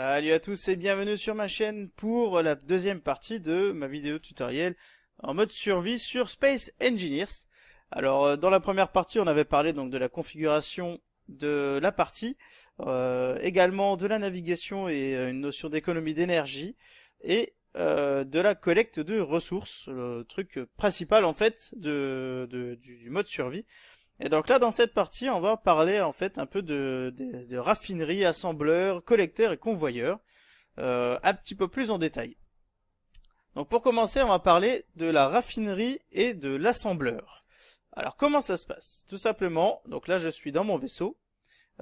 Salut à tous et bienvenue sur ma chaîne pour la deuxième partie de ma vidéo tutoriel en mode survie sur Space Engineers. Alors euh, dans la première partie on avait parlé donc de la configuration de la partie, euh, également de la navigation et euh, une notion d'économie d'énergie et de la collecte de ressources, le truc principal en fait de, du, mode survie. Et donc là, dans cette partie, on va parler en fait un peu de, raffinerie, assembleur, collecteur et convoyeur, euh, un petit peu plus en détail. Donc pour commencer, on va parler de la raffinerie et de l'assembleur. Alors comment ça se passe Tout simplement, donc là je suis dans mon vaisseau,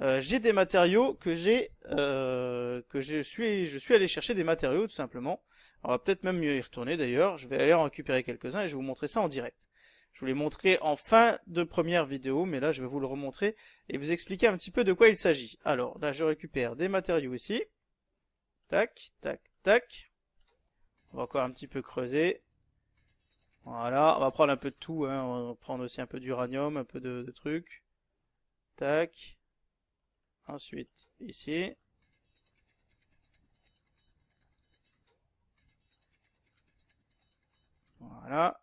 euh, j'ai des matériaux que j'ai euh, que je suis je suis allé chercher des matériaux tout simplement. On va peut-être même mieux y retourner d'ailleurs. Je vais aller en récupérer quelques-uns et je vais vous montrer ça en direct. Je vous l'ai montré en fin de première vidéo, mais là je vais vous le remontrer et vous expliquer un petit peu de quoi il s'agit. Alors là je récupère des matériaux ici. Tac, tac, tac. On va encore un petit peu creuser. Voilà, on va prendre un peu de tout, hein. on va prendre aussi un peu d'uranium, un peu de, de trucs. Tac. Ensuite, ici. Voilà.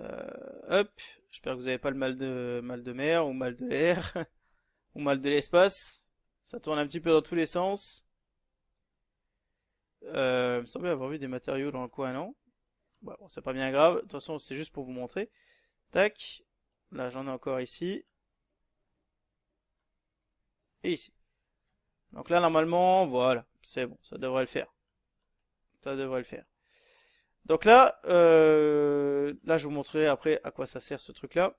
Euh, hop, j'espère que vous avez pas le mal de mal de mer ou mal de l'air ou mal de l'espace. Ça tourne un petit peu dans tous les sens. Euh, il me semblait avoir vu des matériaux dans le coin, non Bon, c'est pas bien grave. De toute façon, c'est juste pour vous montrer. Tac. Là, j'en ai encore ici. Et ici. Donc là, normalement, voilà. C'est bon, ça devrait le faire. Ça devrait le faire. Donc là, euh, là je vous montrerai après à quoi ça sert ce truc là.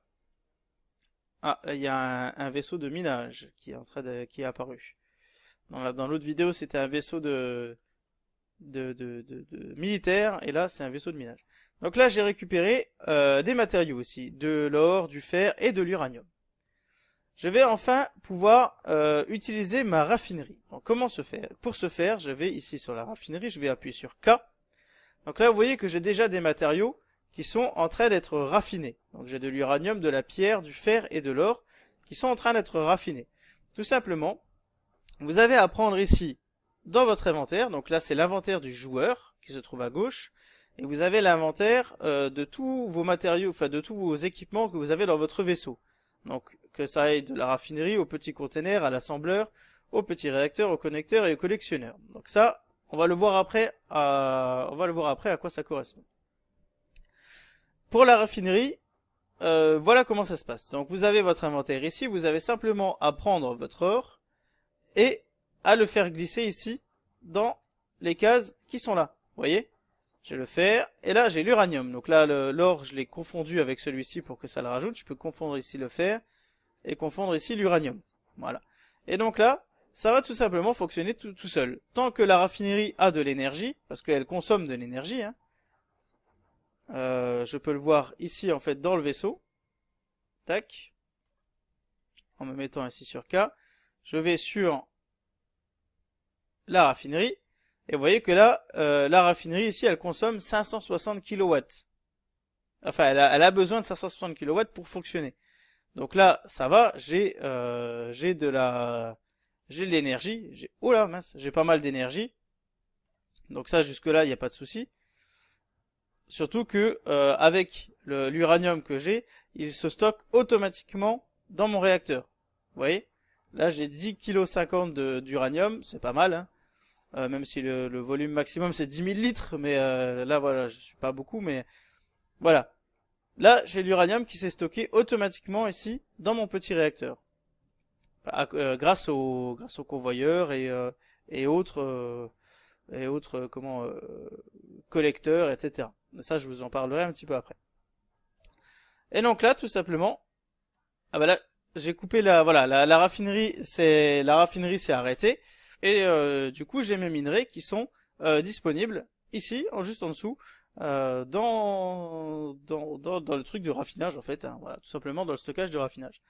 Ah, là il y a un, vaisseau de minage qui est en train qui est apparu. Dans l'autre vidéo c'était un vaisseau de, de, de, de, militaire et là c'est un vaisseau de minage. Donc là j'ai récupéré euh, des matériaux aussi, de l'or, du fer et de l'uranium. Je vais enfin pouvoir euh, utiliser ma raffinerie. comment se faire Pour ce faire, je vais ici sur la raffinerie, je vais appuyer sur K donc là, vous voyez que j'ai déjà des matériaux qui sont en train d'être raffinés. Donc j'ai de l'uranium, de la pierre, du fer et de l'or qui sont en train d'être raffinés. Tout simplement, vous avez à prendre ici dans votre inventaire, donc là c'est l'inventaire du joueur qui se trouve à gauche, et vous avez l'inventaire euh, de tous vos matériaux, enfin de tous vos équipements que vous avez dans votre vaisseau. Donc que ça aille de la raffinerie au petit container, à l'assembleur, au petit réacteur, au connecteur et au collectionneur. Donc ça, on va le voir après. À, on va le voir après à quoi ça correspond. Pour la raffinerie, euh, voilà comment ça se passe. Donc vous avez votre inventaire ici, vous avez simplement à prendre votre or et à le faire glisser ici dans les cases qui sont là. Vous voyez J'ai le fer Et là, j'ai l'uranium. Donc là, l'or, je l'ai confondu avec celui-ci pour que ça le rajoute. Je peux confondre ici le fer et confondre ici l'uranium. Voilà. Et donc là, ça va tout simplement fonctionner tout, seul. Tant que la raffinerie a de l'énergie, parce qu'elle consomme de l'énergie, hein, euh, je peux le voir ici en fait dans le vaisseau, tac, en me mettant ici sur K, je vais sur la raffinerie, et vous voyez que là, euh, la raffinerie ici, elle consomme 560 kW. Enfin, elle a, besoin de 560 kW pour fonctionner. Donc là, ça va, j'ai euh, de la j'ai de l'énergie, j'ai, oula oh mince, j'ai pas mal d'énergie. Donc ça, jusque là, il n'y a pas de souci. Surtout que euh, avec l'uranium que j'ai, il se stocke automatiquement dans mon réacteur. Vous voyez Là, j'ai 10 kg d'uranium, c'est pas mal. Hein. Euh, même si le, volume maximum c'est 10 000 litres, mais euh, là voilà, je suis pas beaucoup, mais voilà. Là, j'ai l'uranium qui s'est stocké automatiquement ici dans mon petit réacteur. Euh, grâce au grâce aux convoyeurs et euh, et autres euh, et autres comment collecteurs etc. Ça je vous en parlerai un petit peu après. Et donc là tout simplement ah bah là j'ai coupé la voilà la, la raffinerie c'est la raffinerie s'est arrêtée et du coup j'ai mes minerais qui sont disponibles ici en, juste en dessous dans, dans, dans, dans le truc de raffinage en fait hein, voilà tout simplement dans le stockage de raffinage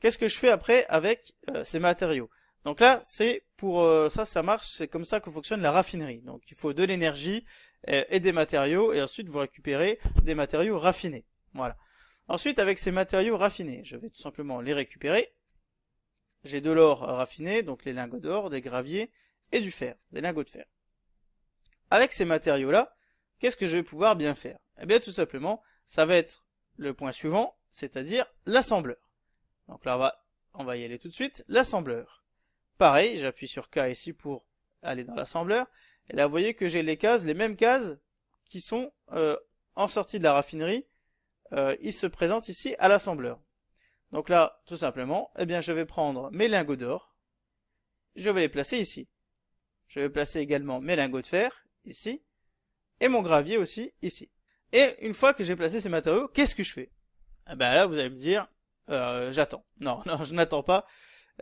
Qu'est-ce que je fais après avec euh, ces matériaux Donc là, c'est pour euh, ça, ça marche, c'est comme ça que fonctionne la raffinerie. Donc il faut de l'énergie euh, et des matériaux, et ensuite vous récupérez des matériaux raffinés. Voilà. Ensuite, avec ces matériaux raffinés, je vais tout simplement les récupérer. J'ai de l'or raffiné, donc les lingots d'or, des graviers et du fer, des lingots de fer. Avec ces matériaux-là, qu'est-ce que je vais pouvoir bien faire Eh bien, tout simplement, ça va être le point suivant, c'est-à-dire l'assembleur. Donc là, on va, on va y aller tout de suite. L'assembleur. Pareil, j'appuie sur K ici pour aller dans l'assembleur. Et là, vous voyez que j'ai les cases, les mêmes cases qui sont euh, en sortie de la raffinerie. Euh, ils se présentent ici à l'assembleur. Donc là, tout simplement, eh bien, je vais prendre mes lingots d'or. Je vais les placer ici. Je vais placer également mes lingots de fer, ici. Et mon gravier aussi, ici. Et une fois que j'ai placé ces matériaux, qu'est-ce que je fais Eh ben là, vous allez me dire, euh, J'attends. Non, non, je n'attends pas.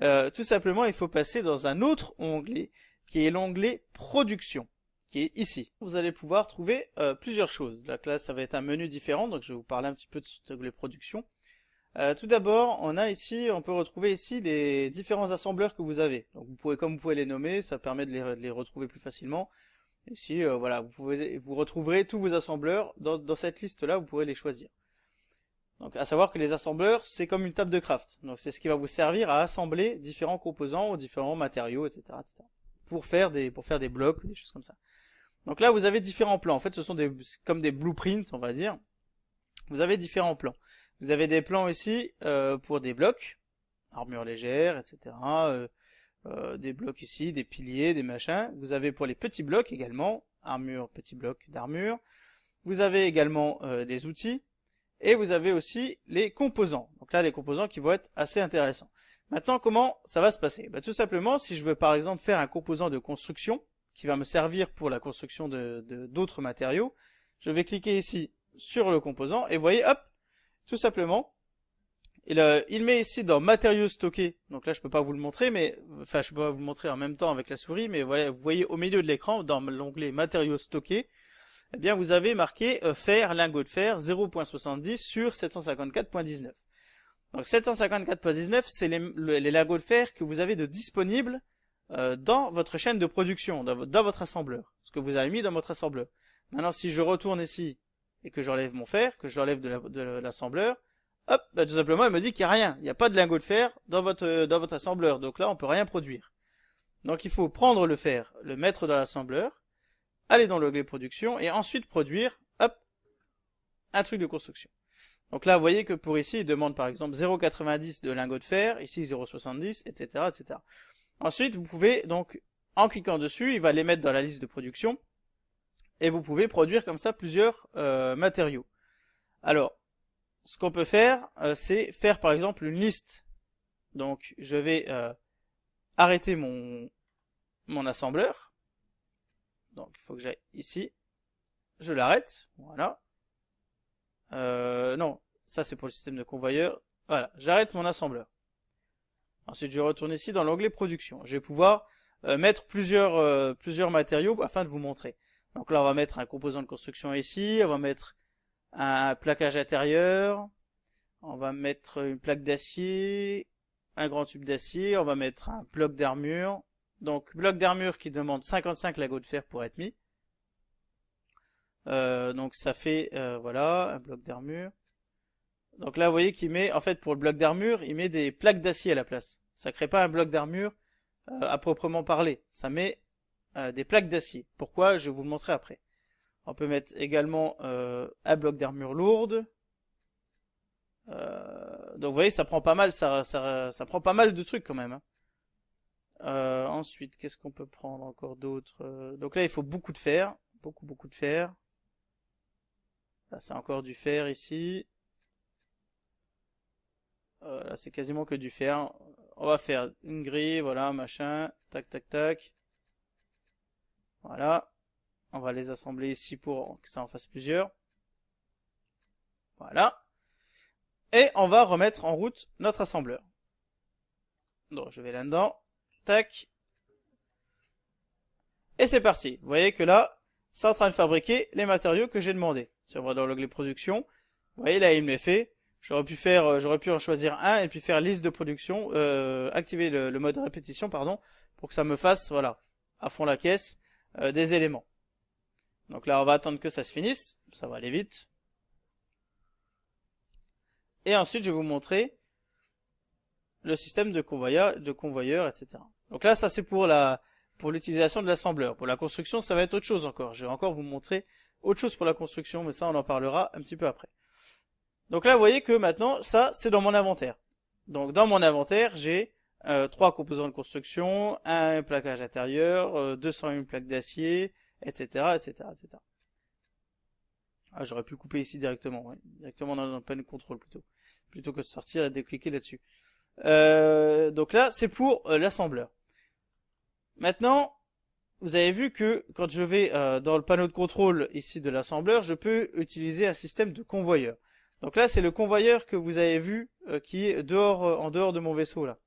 Euh, tout simplement, il faut passer dans un autre onglet, qui est l'onglet production, qui est ici. Vous allez pouvoir trouver euh, plusieurs choses. La classe ça va être un menu différent, donc je vais vous parler un petit peu de cet onglet production. Euh, tout d'abord, on a ici, on peut retrouver ici les différents assembleurs que vous avez. Donc vous pouvez, comme vous pouvez les nommer, ça permet de les, retrouver plus facilement. Ici, voilà, vous, pouvez, vous retrouverez tous vos assembleurs dans, dans cette liste-là. Vous pourrez les choisir. Donc, à savoir que les assembleurs, c'est comme une table de craft. Donc, c'est ce qui va vous servir à assembler différents composants ou différents matériaux, etc., etc. Pour faire des, pour faire des blocs, des choses comme ça. Donc là, vous avez différents plans. En fait, ce sont des, comme des blueprints, on va dire. Vous avez différents plans. Vous avez des plans ici euh, pour des blocs, armure légère, etc. Euh, euh, des blocs ici, des piliers, des machins. Vous avez pour les petits blocs également, armure, petit bloc d'armure. Vous avez également des outils, et vous avez aussi les composants. Donc là, les composants qui vont être assez intéressants. Maintenant, comment ça va se passer bah, Tout simplement, si je veux par exemple faire un composant de construction, qui va me servir pour la construction de d'autres matériaux, je vais cliquer ici sur le composant, et vous voyez, hop, tout simplement, il, euh, il, met ici dans matériaux stockés. Donc là, je peux pas vous le montrer, mais enfin, je peux pas vous le montrer en même temps avec la souris, mais voilà, vous voyez au milieu de l'écran dans l'onglet matériaux stockés, eh bien vous avez marqué euh, fer, lingot de fer, 0.70 sur 754.19. Donc 754.19, c'est les, lingots de fer que vous avez de disponibles euh, dans votre chaîne de production, dans, votre assembleur, ce que vous avez mis dans votre assembleur. Maintenant, si je retourne ici et que j'enlève mon fer, que je l'enlève de l'assembleur, hop, bah, tout simplement, il me dit qu'il n'y a rien, il n'y a pas de lingot de fer dans votre, dans votre assembleur, donc là, on peut rien produire. Donc il faut prendre le fer, le mettre dans l'assembleur, aller dans l'onglet production et ensuite produire, hop, un truc de construction. Donc là, vous voyez que pour ici, il demande par exemple 0,90 de lingots de fer, ici 0,70, etc., etc. Ensuite, vous pouvez donc, en cliquant dessus, il va les mettre dans la liste de production, et vous pouvez produire comme ça plusieurs euh, matériaux. Alors, ce qu'on peut faire, euh, c'est faire par exemple une liste. Donc, je vais euh, arrêter mon, mon assembleur, donc il faut que j'aille ici. Je l'arrête. Voilà. Euh, non, ça c'est pour le système de convoyeur. Voilà, j'arrête mon assembleur. Ensuite, je retourne ici dans l'onglet production. Je vais pouvoir euh, mettre plusieurs, euh, plusieurs matériaux afin de vous montrer. Donc là, on va mettre un composant de construction ici, on va mettre un plaquage intérieur, on va mettre une plaque d'acier, un grand tube d'acier, on va mettre un bloc d'armure, donc, bloc d'armure qui demande 55 lagos de fer pour être mis. Euh, donc, ça fait, euh, voilà, un bloc d'armure. Donc là, vous voyez qu'il met, en fait, pour le bloc d'armure, il met des plaques d'acier à la place. Ça crée pas un bloc d'armure euh, à proprement parler. Ça met des plaques d'acier. Pourquoi Je vais vous le montrer après. On peut mettre également un bloc d'armure lourde. donc vous voyez, ça prend pas mal, ça, prend pas mal de trucs quand même. Hein. Euh, ensuite, qu'est-ce qu'on peut prendre encore d'autre euh, Donc là, il faut beaucoup de fer, beaucoup beaucoup de fer. Là, c'est encore du fer ici. Euh, là, c'est quasiment que du fer. On va faire une grille, voilà, machin, tac, tac, tac. Voilà. On va les assembler ici pour que ça en fasse plusieurs. Voilà. Et on va remettre en route notre assembleur. Donc, je vais là-dedans. Tac. Et c'est parti. Vous voyez que là, c'est en train de fabriquer les matériaux que j'ai demandé. Si on va dans l'onglet production, vous voyez là, il me l'est fait. J'aurais pu faire, euh, j'aurais pu en choisir un et puis faire liste de production, euh, activer le, mode répétition, pardon, pour que ça me fasse, voilà, à fond la caisse, euh, des éléments. Donc là, on va attendre que ça se finisse. Ça va aller vite. Et ensuite, je vais vous montrer le système de convoyeur, etc. Donc là, ça c'est pour la pour l'utilisation de l'assembleur. Pour la construction, ça va être autre chose encore. Je vais encore vous montrer autre chose pour la construction, mais ça on en parlera un petit peu après. Donc là, vous voyez que maintenant, ça c'est dans mon inventaire. Donc dans mon inventaire, j'ai euh, trois composants de construction, un plaquage intérieur, euh, 201 plaques d'acier, etc., etc., etc. Ah, j'aurais pu couper ici directement, directement dans le panneau contrôle plutôt, plutôt que de sortir et de cliquer là-dessus. Euh, donc là, c'est pour euh, l'assembleur. Maintenant, vous avez vu que quand je vais euh, dans le panneau de contrôle ici de l'assembleur, je peux utiliser un système de convoyeur. Donc là, c'est le convoyeur que vous avez vu euh, qui est dehors, euh, en dehors de mon vaisseau là.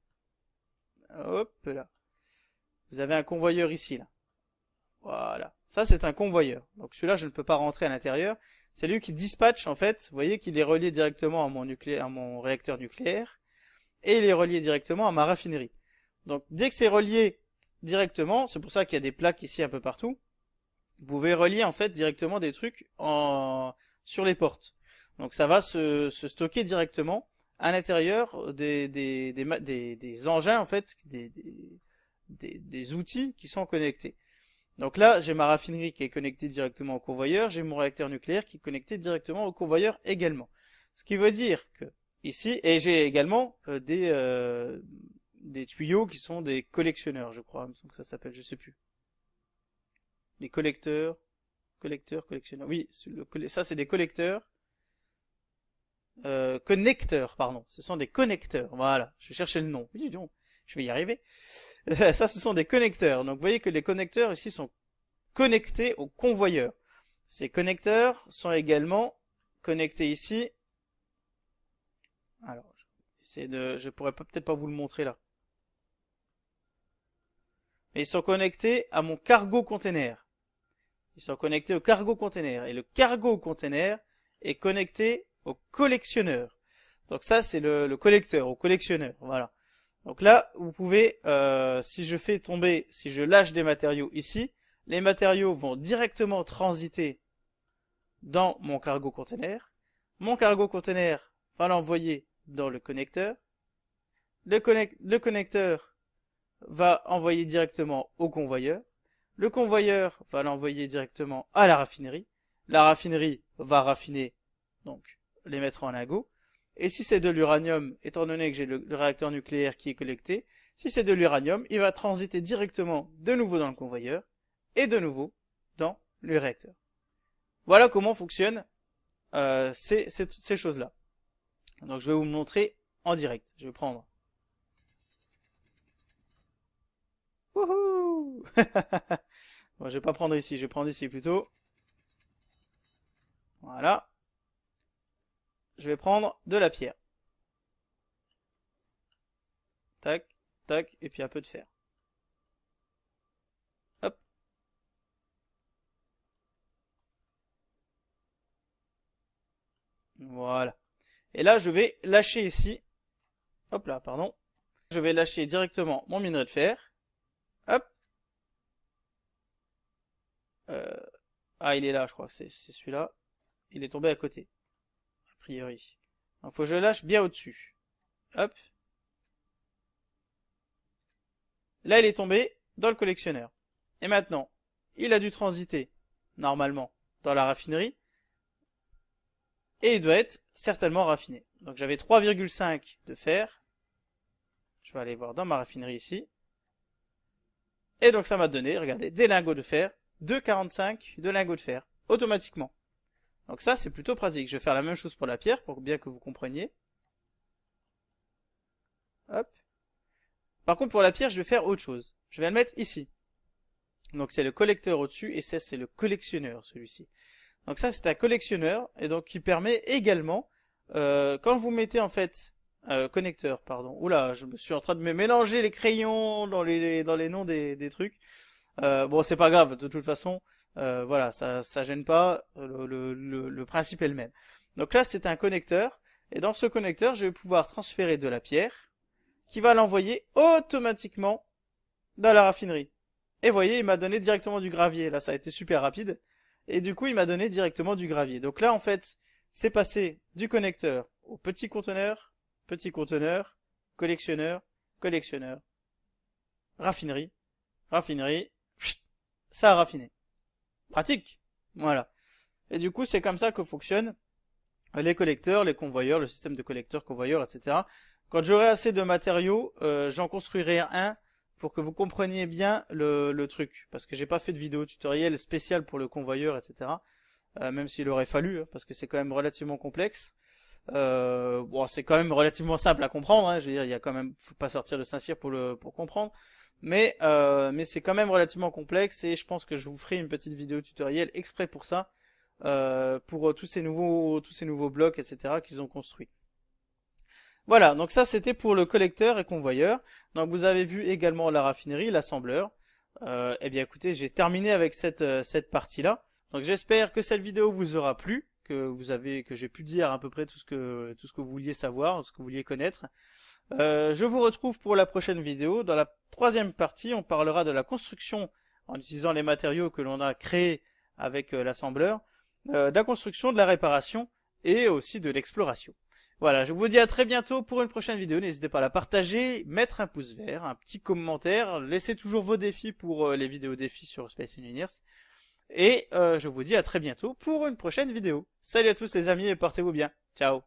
Hop là. Vous avez un convoyeur ici là. Voilà. Ça, c'est un convoyeur. Donc celui-là, je ne peux pas rentrer à l'intérieur. C'est lui qui dispatche en fait. Vous voyez qu'il est relié directement à mon, nucléaire, à mon réacteur nucléaire et il est relié directement à ma raffinerie. Donc dès que c'est relié directement, c'est pour ça qu'il y a des plaques ici un peu partout, vous pouvez relier en fait directement des trucs en... sur les portes. Donc ça va se, stocker directement à l'intérieur des des, engins en fait, des, outils qui sont connectés. Donc là, j'ai ma raffinerie qui est connectée directement au convoyeur, j'ai mon réacteur nucléaire qui est connecté directement au convoyeur également. Ce qui veut dire que ici, et j'ai également euh, des, euh, des tuyaux qui sont des collectionneurs, je crois, que ça s'appelle, je sais plus. Les collecteurs, collecteurs, collectionneurs. Oui, ça c'est des collecteurs. Euh, connecteurs, pardon. Ce sont des connecteurs. Voilà, je cherchais le nom. donc, je vais y arriver. ça, ce sont des connecteurs. Donc, vous voyez que les connecteurs ici sont connectés aux convoyeurs. Ces connecteurs sont également connectés ici. Alors, c'est de, je pourrais peut-être pas vous le montrer là ils sont connectés à mon cargo container. Ils sont connectés au cargo container. Et le cargo container est connecté au collectionneur. Donc ça, c'est le, collecteur, au collectionneur. Voilà. Donc là, vous pouvez, euh, si je fais tomber, si je lâche des matériaux ici, les matériaux vont directement transiter dans mon cargo container. Mon cargo container va l'envoyer dans le connecteur. le connecteur va envoyer directement au convoyeur. Le convoyeur va l'envoyer directement à la raffinerie. La raffinerie va raffiner, donc les mettre en lago. Et si c'est de l'uranium, étant donné que j'ai le, réacteur nucléaire qui est collecté, si c'est de l'uranium, il va transiter directement de nouveau dans le convoyeur et de nouveau dans le réacteur. Voilà comment fonctionnent euh, ces, ces choses-là. Donc je vais vous montrer en direct. Je vais prendre Wouhou Bon, je vais pas prendre ici, je vais prendre ici plutôt. Voilà. Je vais prendre de la pierre. Tac, tac, et puis un peu de fer. Hop. Voilà. Et là, je vais lâcher ici. Hop là, pardon. Je vais lâcher directement mon minerai de fer. Euh, ah, il est là, je crois. C'est celui-là. Il est tombé à côté. A priori. Il faut que je le lâche bien au-dessus. Hop. Là, il est tombé dans le collectionneur. Et maintenant, il a dû transiter, normalement, dans la raffinerie. Et il doit être certainement raffiné. Donc j'avais 3,5 de fer. Je vais aller voir dans ma raffinerie ici. Et donc ça m'a donné, regardez, des lingots de fer 2,45 de lingots de fer, automatiquement. Donc ça, c'est plutôt pratique. Je vais faire la même chose pour la pierre, pour bien que vous compreniez. Hop. Par contre, pour la pierre, je vais faire autre chose. Je vais la mettre ici. Donc c'est le collecteur au-dessus, et ça, c'est le collectionneur, celui-ci. Donc ça, c'est un collectionneur, et donc qui permet également, euh, quand vous mettez en fait... Euh, connecteur, pardon. Oula, je me suis en train de me mélanger les crayons dans les, dans les noms des, des trucs. Euh, bon, c'est pas grave, de toute façon, euh, voilà, ça, ça gêne pas, euh, le, le, le, principe est le même. Donc là, c'est un connecteur, et dans ce connecteur, je vais pouvoir transférer de la pierre, qui va l'envoyer automatiquement dans la raffinerie. Et voyez, il m'a donné directement du gravier, là, ça a été super rapide, et du coup, il m'a donné directement du gravier. Donc là, en fait, c'est passé du connecteur au petit conteneur, petit conteneur, collectionneur, collectionneur, raffinerie, raffinerie, ça a raffiné. Pratique. Voilà. Et du coup, c'est comme ça que fonctionnent les collecteurs, les convoyeurs, le système de collecteurs, convoyeurs, etc. Quand j'aurai assez de matériaux, euh, j'en construirai un pour que vous compreniez bien le, truc. Parce que j'ai pas fait de vidéo tutoriel spécial pour le convoyeur, etc. Euh, même s'il aurait fallu, hein, parce que c'est quand même relativement complexe. Euh, bon, c'est quand même relativement simple à comprendre. Hein. je veux dire, il y a quand même, faut pas sortir de Saint-Cyr pour le pour comprendre. Mais, euh, mais c'est quand même relativement complexe et je pense que je vous ferai une petite vidéo tutoriel exprès pour ça, euh, pour euh, tous ces nouveaux tous ces nouveaux blocs, etc. qu'ils ont construits. Voilà, donc ça c'était pour le collecteur et convoyeur. Donc vous avez vu également la raffinerie, l'assembleur. eh bien écoutez, j'ai terminé avec cette, cette partie-là. Donc j'espère que cette vidéo vous aura plu, que vous avez que j'ai pu dire à peu près tout ce que tout ce que vous vouliez savoir, ce que vous vouliez connaître. Euh, je vous retrouve pour la prochaine vidéo. Dans la troisième partie, on parlera de la construction en utilisant les matériaux que l'on a créés avec euh, l'assembleur, euh, de la construction, de la réparation et aussi de l'exploration. Voilà, je vous dis à très bientôt pour une prochaine vidéo. N'hésitez pas à la partager, mettre un pouce vert, un petit commentaire, laissez toujours vos défis pour les vidéos défis sur Space Universe Et je vous dis à très bientôt pour une prochaine vidéo. Salut à tous les amis et portez-vous bien. Ciao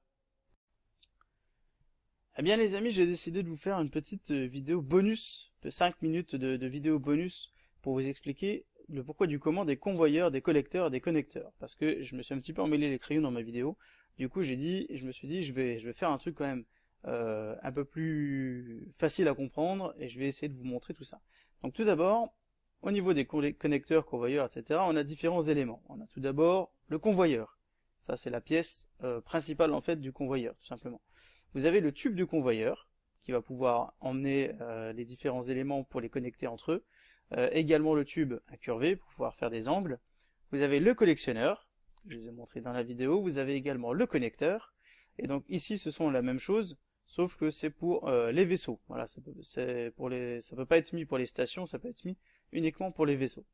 eh bien les amis, j'ai décidé de vous faire une petite euh, vidéo bonus de 5 minutes de, vidéo bonus pour vous expliquer le pourquoi du comment des convoyeurs, des collecteurs, et des connecteurs. Parce que je me suis un petit peu emmêlé les crayons dans ma vidéo. Du coup, j'ai dit, je me suis dit, je vais, je vais faire un truc quand même euh, un peu plus facile à comprendre et je vais essayer de vous montrer tout ça. Donc tout d'abord, au niveau des connecteurs, convoyeurs, etc., on a différents éléments. On a tout d'abord le convoyeur. Ça, c'est la pièce euh, principale en fait du convoyeur, tout simplement. Vous avez le tube du convoyeur qui va pouvoir emmener euh, les différents éléments pour les connecter entre eux. Euh, également le tube incurvé pour pouvoir faire des angles. Vous avez le collectionneur, je les ai montré dans la vidéo. Vous avez également le connecteur. Et donc ici, ce sont la même chose, sauf que c'est pour euh, les vaisseaux. Voilà, ça peut, peut pas être mis pour les stations, ça peut être mis uniquement pour les vaisseaux.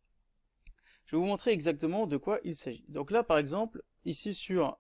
Je vais vous montrer exactement de quoi il s'agit. Donc là, par exemple, ici sur,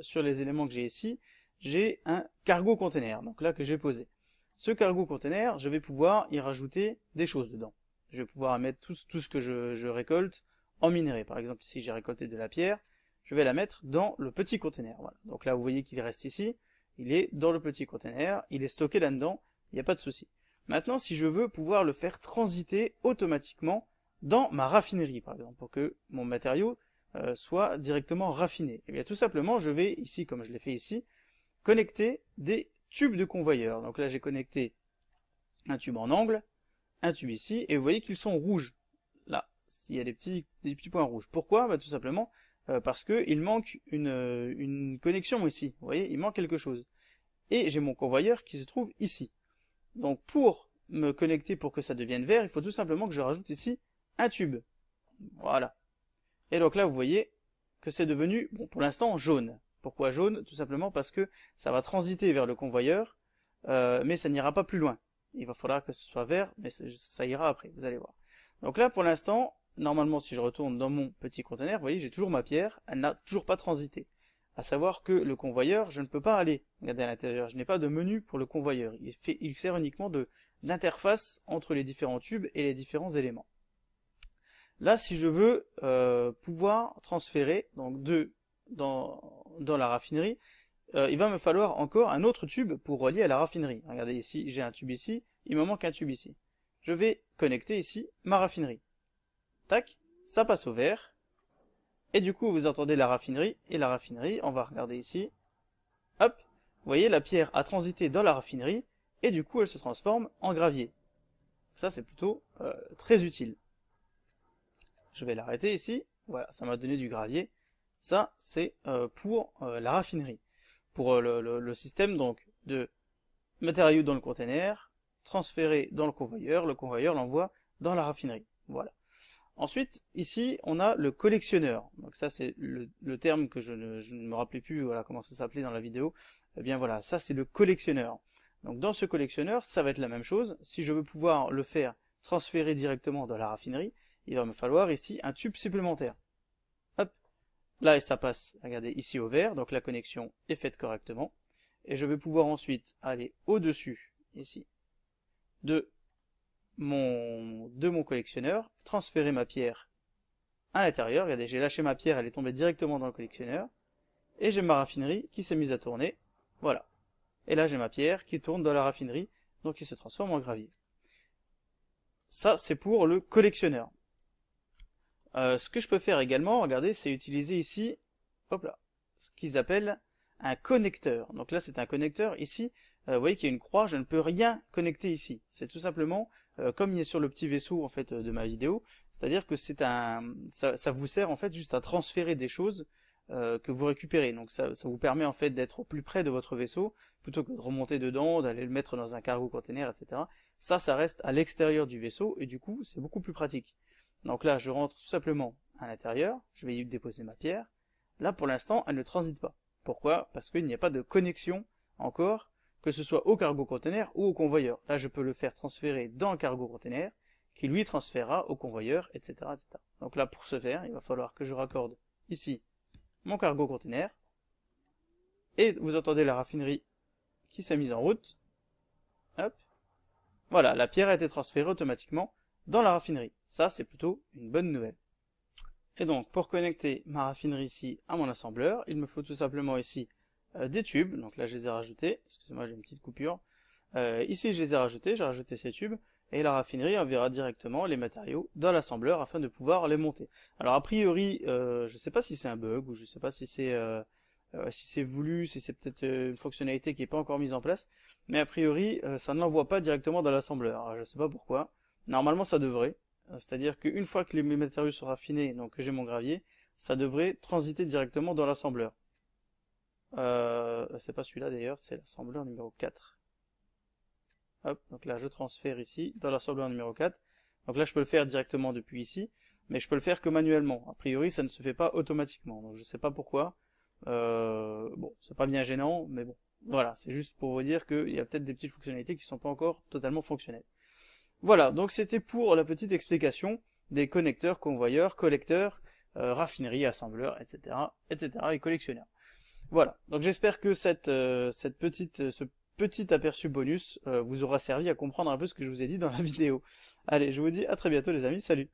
sur les éléments que j'ai ici, j'ai un cargo container, donc là que j'ai posé. Ce cargo container, je vais pouvoir y rajouter des choses dedans. Je vais pouvoir mettre tout, ce que je, récolte en minéré. Par exemple, si j'ai récolté de la pierre, je vais la mettre dans le petit container. Donc là, vous voyez qu'il reste ici. Il est dans le petit container. Il est stocké là-dedans. Il n'y a pas de souci. Maintenant, si je veux pouvoir le faire transiter automatiquement dans ma raffinerie, par exemple, pour que mon matériau euh, soit directement raffiné, et eh bien tout simplement, je vais ici, comme je l'ai fait ici, connecter des tubes de convoyeur. Donc là, j'ai connecté un tube en angle, un tube ici, et vous voyez qu'ils sont rouges. Là, s'il y a des petits, des petits points rouges. Pourquoi bah, Tout simplement euh, parce qu'il manque euh, une, connexion ici. Vous voyez, il manque quelque chose. Et j'ai mon convoyeur qui se trouve ici. Donc pour me connecter pour que ça devienne vert, il faut tout simplement que je rajoute ici un tube. Voilà. Et donc là, vous voyez que c'est devenu, pour l'instant, jaune. Pourquoi jaune Tout simplement parce que ça va transiter vers le convoyeur, euh, mais ça n'ira pas plus loin. Il va falloir que ce soit vert, mais ça ira après, vous allez voir. Donc là, pour l'instant, normalement, si je retourne dans mon petit conteneur, vous voyez, j'ai toujours ma pierre, elle n'a toujours pas transité. À savoir que le convoyeur, je ne peux pas aller. Regardez à l'intérieur, je n'ai pas de menu pour le convoyeur. Il, fait, il sert uniquement d'interface entre les différents tubes et les différents éléments. Là, si je veux euh, pouvoir transférer donc deux dans, la raffinerie, euh, il va me falloir encore un autre tube pour relier à la raffinerie. Regardez ici, j'ai un tube ici, il me manque un tube ici. Je vais connecter ici ma raffinerie. Tac, ça passe au vert. Et du coup, vous entendez la raffinerie, et la raffinerie, on va regarder ici. Hop, vous voyez, la pierre a transité dans la raffinerie, et du coup, elle se transforme en gravier. Ça, c'est plutôt euh, très utile. Je vais l'arrêter ici. Voilà, ça m'a donné du gravier. Ça, c'est euh, pour euh, la raffinerie, pour euh, le, système donc de matériaux dans le container, transféré dans le convoyeur, le convoyeur l'envoie dans la raffinerie. Voilà. Ensuite, ici, on a le collectionneur. Donc ça, c'est le, terme que je ne, me rappelais plus, voilà comment ça s'appelait dans la vidéo. Eh bien voilà, ça c'est le collectionneur. Donc dans ce collectionneur, ça va être la même chose. Si je veux pouvoir le faire transférer directement dans la raffinerie, il va me falloir ici un tube supplémentaire. Là, ça passe, regardez, ici au vert, donc la connexion est faite correctement. Et je vais pouvoir ensuite aller au-dessus, ici, de mon, de mon collectionneur, transférer ma pierre à l'intérieur. Regardez, j'ai lâché ma pierre, elle est tombée directement dans le collectionneur. Et j'ai ma raffinerie qui s'est mise à tourner. Voilà. Et là, j'ai ma pierre qui tourne dans la raffinerie, donc qui se transforme en gravier. Ça, c'est pour le collectionneur. Euh, ce que je peux faire également, regardez, c'est utiliser ici, hop là, ce qu'ils appellent un connecteur. Donc là, c'est un connecteur. Ici, euh, vous voyez qu'il y a une croix, je ne peux rien connecter ici. C'est tout simplement, euh, comme il est sur le petit vaisseau en fait de ma vidéo, c'est-à-dire que c'est un, ça, vous sert en fait juste à transférer des choses que vous récupérez. Donc ça, vous permet en fait d'être au plus près de votre vaisseau, plutôt que de remonter dedans, d'aller le mettre dans un cargo container, etc. Ça, ça reste à l'extérieur du vaisseau, et du coup, c'est beaucoup plus pratique. Donc là, je rentre tout simplement à l'intérieur, je vais y déposer ma pierre. Là, pour l'instant, elle ne transite pas. Pourquoi Parce qu'il n'y a pas de connexion encore, que ce soit au cargo container ou au convoyeur. Là, je peux le faire transférer dans le cargo container, qui lui transférera au convoyeur, etc., Donc là, pour ce faire, il va falloir que je raccorde ici mon cargo container. Et vous entendez la raffinerie qui s'est mise en route. Hop. Voilà, la pierre a été transférée automatiquement dans la raffinerie. Ça, c'est plutôt une bonne nouvelle. Et donc, pour connecter ma raffinerie ici à mon assembleur, il me faut tout simplement ici euh, des tubes. Donc là, je les ai rajoutés. Excusez-moi, j'ai une petite coupure. Euh, ici, je les ai rajoutés. J'ai rajouté ces tubes. Et la raffinerie enverra directement les matériaux dans l'assembleur afin de pouvoir les monter. Alors, a priori, euh, je ne sais pas si c'est un bug ou je ne sais pas si c'est... si c'est voulu, si c'est peut-être une fonctionnalité qui n'est pas encore mise en place, mais a priori, ça ne l'envoie pas directement dans l'assembleur. Je ne sais pas pourquoi. Normalement, ça devrait. C'est-à-dire qu'une fois que les matériaux sont raffinés, donc que j'ai mon gravier, ça devrait transiter directement dans l'assembleur. Euh, c'est pas celui-là d'ailleurs, c'est l'assembleur numéro 4. Hop, donc là je transfère ici dans l'assembleur numéro 4. Donc là je peux le faire directement depuis ici, mais je peux le faire que manuellement. A priori ça ne se fait pas automatiquement, donc je sais pas pourquoi. Euh, bon, c'est pas bien gênant, mais bon. Voilà, c'est juste pour vous dire qu'il y a peut-être des petites fonctionnalités qui sont pas encore totalement fonctionnelles. Voilà, donc c'était pour la petite explication des connecteurs, convoyeurs, collecteurs, euh, raffineries, assembleurs, etc., etc., et collectionneurs. Voilà, donc j'espère que cette, euh, cette petite, ce petit aperçu bonus euh, vous aura servi à comprendre un peu ce que je vous ai dit dans la vidéo. Allez, je vous dis à très bientôt les amis, salut